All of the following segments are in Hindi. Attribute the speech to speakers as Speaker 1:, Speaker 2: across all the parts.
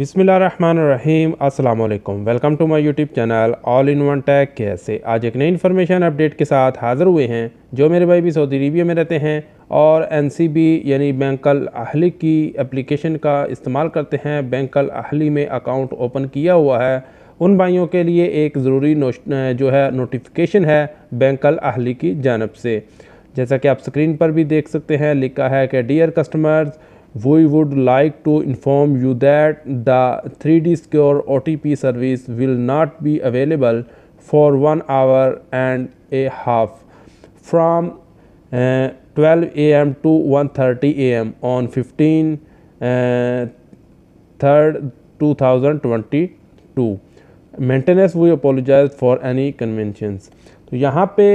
Speaker 1: बिसमीम अस्सलाम वालेकुम welcome to my YouTube channel all in one tag care से आज एक नई इन्फॉर्मेशन अपडेट के साथ हाज़िर हुए हैं जो मेरे भाई भी सऊदी अरबिया में रहते हैं और एन यानी बैंक अहली की एप्लीकेशन का इस्तेमाल करते हैं बैंकल अल अहली में अकाउंट ओपन किया हुआ है उन भाइयों के लिए एक ज़रूरी जो है नोटिफिकेशन है बैंकल अहली की जानब से जैसा कि आप स्क्रीन पर भी देख सकते हैं लिखा है कि dear customers we would like to inform you that the 3D Secure OTP service will not be available for 1 hour and a half from uh, 12 a.m. to 1.30 a.m. on 15 uh, 3rd 2022. Maintenance we apologize for any inconveniences तो यहाँ पे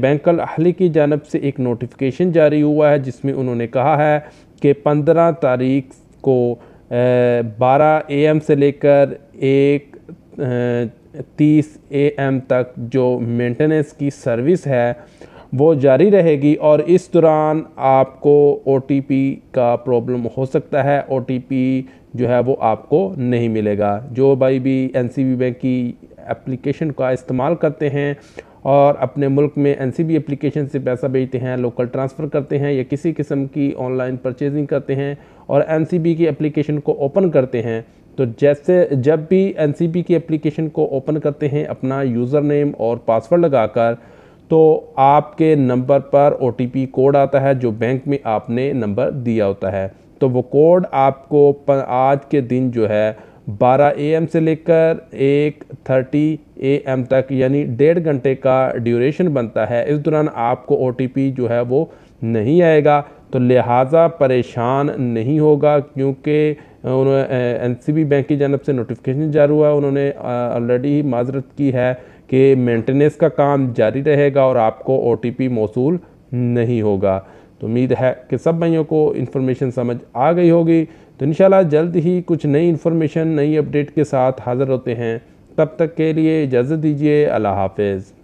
Speaker 1: बैंक अहली की जानब से एक नोटिफिकेशन जारी हुआ है जिसमें उन्होंने कहा है कि पंद्रह तारीख को बारह ए एम से लेकर एक तीस ए एम तक जो मेंटेनेंस की सर्विस है वो जारी रहेगी और इस दौरान आपको ओ का प्रॉब्लम हो सकता है ओ जो है वो आपको नहीं मिलेगा जो भाई भी एन बैंक की एप्लीकेशन का इस्तेमाल करते हैं और अपने मुल्क में एन सी एप्लीकेशन से पैसा भेजते हैं लोकल ट्रांसफ़र करते हैं या किसी किस्म की ऑनलाइन परचेजिंग करते हैं और एन की एप्लीकेशन को ओपन करते हैं तो जैसे जब भी एन की एप्लीकेशन को ओपन करते हैं अपना यूज़र नेम और पासवर्ड लगाकर तो आपके नंबर पर ओ कोड आता है जो बैंक में आपने नंबर दिया होता है तो वो कोड आपको आज के दिन जो है 12 एम से लेकर एक थर्टी एम तक यानी डेढ़ घंटे का ड्यूरेशन बनता है इस दौरान आपको ओ जो है वो नहीं आएगा तो लिहाजा परेशान नहीं होगा क्योंकि एन सी बी बैंक की जानब से नोटिफिकेशन जारी हुआ उन्होंने ऑलरेडी माजरत की है कि मेंटेनेंस का काम जारी रहेगा और आपको ओ टी मौसू नहीं होगा तो उम्मीद है कि सब भाइयों को इन्फॉर्मेशन समझ आ गई होगी तो इन जल्द ही कुछ नई इन्फॉर्मेशन नई अपडेट के साथ हाज़िर होते हैं तब तक के लिए इजाज़त दीजिए अल्लाह हाफिज़